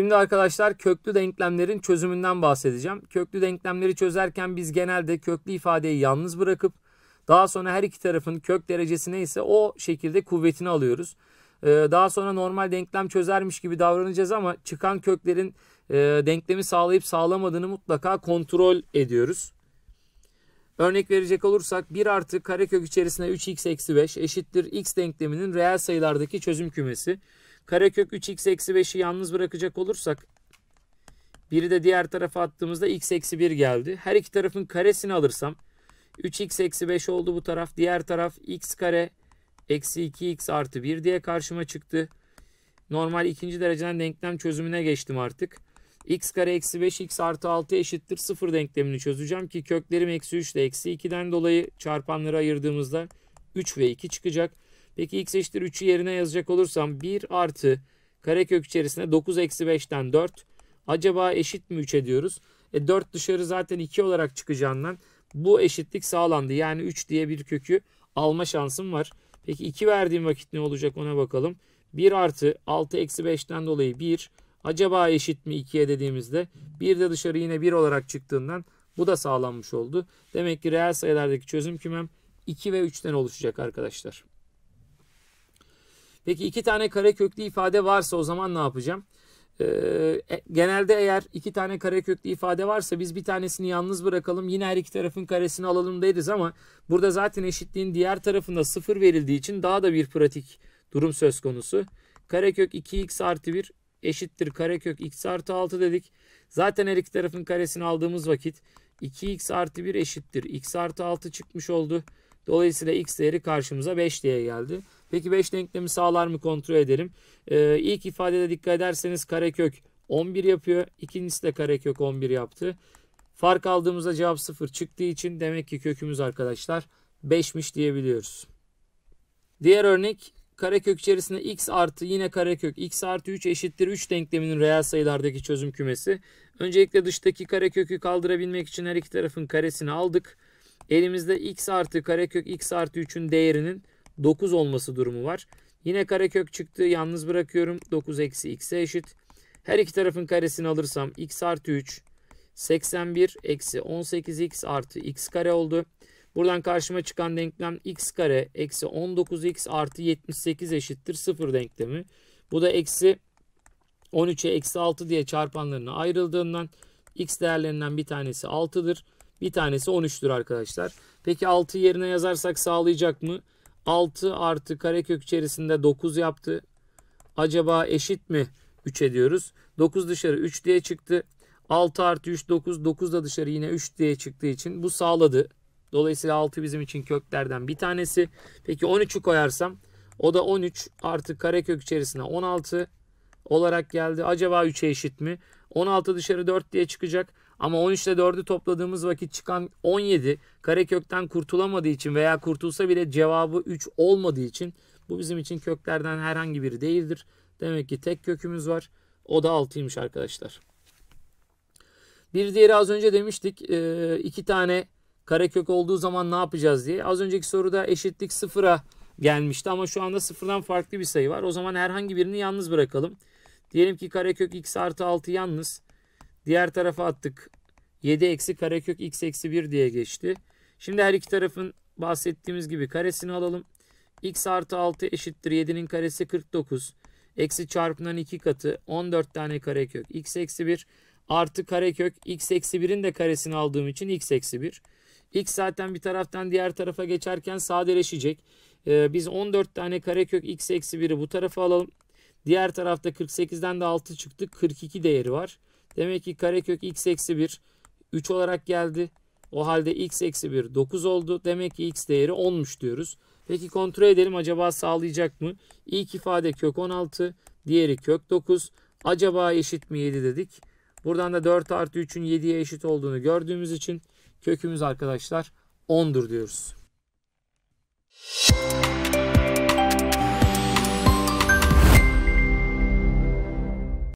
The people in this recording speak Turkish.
Şimdi arkadaşlar köklü denklemlerin çözümünden bahsedeceğim. Köklü denklemleri çözerken biz genelde köklü ifadeyi yalnız bırakıp daha sonra her iki tarafın kök derecesi neyse o şekilde kuvvetini alıyoruz. Ee, daha sonra normal denklem çözermiş gibi davranacağız ama çıkan köklerin e, denklemi sağlayıp sağlamadığını mutlaka kontrol ediyoruz. Örnek verecek olursak 1 artı karekök içerisinde 3x eksi 5 eşittir x denkleminin reel sayılardaki çözüm kümesi. Karekök 3x eksi 5'i yalnız bırakacak olursak biri de diğer tarafa attığımızda x eksi 1 geldi. Her iki tarafın karesini alırsam 3x eksi 5 oldu bu taraf. Diğer taraf x kare eksi 2x artı 1 diye karşıma çıktı. Normal ikinci dereceden denklem çözümüne geçtim artık. x kare eksi 5 x artı 6 eşittir 0 denklemini çözeceğim ki köklerim eksi 3 ile eksi 2'den dolayı çarpanları ayırdığımızda 3 ve 2 çıkacak. Peki x eşittir 3'ü yerine yazacak olursam 1 artı karekök içerisinde 9 eksi 5'ten 4. Acaba eşit mi 3'e diyoruz? E 4 dışarı zaten 2 olarak çıkacağından bu eşitlik sağlandı. Yani 3 diye bir kökü alma şansım var. Peki 2 verdiğim vakit ne olacak ona bakalım. 1 artı 6 eksi 5'ten dolayı 1. Acaba eşit mi 2'ye dediğimizde 1 de dışarı yine 1 olarak çıktığından bu da sağlanmış oldu. Demek ki reel sayılardaki çözüm kümem 2 ve 3'ten oluşacak arkadaşlar. Peki iki tane kare köklü ifade varsa o zaman ne yapacağım? Ee, e, genelde eğer iki tane kare köklü ifade varsa biz bir tanesini yalnız bırakalım yine her iki tarafın karesini alalım deriz ama burada zaten eşitliğin diğer tarafında sıfır verildiği için daha da bir pratik durum söz konusu. Kare kök 2x artı 1 eşittir karekök x artı 6 dedik. Zaten her iki tarafın karesini aldığımız vakit 2x artı 1 eşittir. x artı 6 çıkmış oldu. Dolayısıyla x değeri karşımıza 5 diye geldi. Peki 5 denklemi sağlar mı kontrol edelim. Ee, ilk ifadede dikkat ederseniz karekök 11 yapıyor. İkincisi de karekök 11 yaptı. Fark aldığımızda cevap 0 çıktığı için demek ki kökümüz arkadaşlar 5'miş diyebiliyoruz. Diğer örnek karekök içerisinde x artı yine karekök x artı 3 eşittir 3 denkleminin reel sayılardaki çözüm kümesi. Öncelikle dıştaki karekökü kaldırabilmek için her iki tarafın karesini aldık. Elimizde x artı karekök x artı 3'ün değerinin 9 olması durumu var. Yine karekök çıktı yalnız bırakıyorum 9 eksi x'e eşit. Her iki tarafın karesini alırsam x artı 3 81 eksi 18x artı x kare oldu. Buradan karşıma çıkan denklem x kare eksi 19x artı 78 eşittir 0 denklemi. Bu da eksi 13'e eksi 6 diye çarpanlarına ayrıldığından x değerlerinden bir tanesi 6'dır. Bir tanesi 13'tür arkadaşlar. Peki 6 yerine yazarsak sağlayacak mı? 6 artı karekök içerisinde 9 yaptı. Acaba eşit mi 3 ediyoruz? 9 dışarı 3 diye çıktı. 6 artı 3 9. 9 da dışarı yine 3 diye çıktığı için bu sağladı. Dolayısıyla 6 bizim için köklerden bir tanesi. Peki 13'ü koyarsam o da 13 artı karekök içerisine 16 olarak geldi. Acaba 3'e eşit mi? 16 dışarı 4 diye çıkacak. Ama 13 ile 4'ü topladığımız vakit çıkan 17 karekökten kurtulamadığı için veya kurtulsa bile cevabı 3 olmadığı için bu bizim için köklerden herhangi biri değildir. Demek ki tek kökümüz var. O da 6'ymış arkadaşlar. Bir diğeri az önce demiştik. Ee, iki tane karekök olduğu zaman ne yapacağız diye. Az önceki soruda eşitlik sıfıra gelmişti ama şu anda sıfırdan farklı bir sayı var. O zaman herhangi birini yalnız bırakalım. Diyelim ki karekök x artı 6 yalnız. Diğer tarafa attık. 7 eksi karekök x eksi 1 diye geçti. Şimdi her iki tarafın bahsettiğimiz gibi karesini alalım. x artı 6 eşittir 7'nin karesi 49. Eksi çarpılan 2 katı 14 tane karekök x eksi 1 artı karekök x eksi 1'in de karesini aldığım için x eksi 1. X zaten bir taraftan diğer tarafa geçerken sadeleşecek. Ee, biz 14 tane karekök x eksi 1'i bu tarafa alalım. Diğer tarafta 48'den de 6 çıktı. 42 değeri var. Demek ki karekök x eksi 1 3 olarak geldi. O halde x eksi 1 9 oldu. Demek ki x değeri 10'muş diyoruz. Peki kontrol edelim acaba sağlayacak mı? İlk ifade kök 16. Diğeri kök 9. Acaba eşit mi 7 dedik. Buradan da 4 artı 3'ün 7'ye eşit olduğunu gördüğümüz için Kökümüz arkadaşlar 10'dur diyoruz. Müzik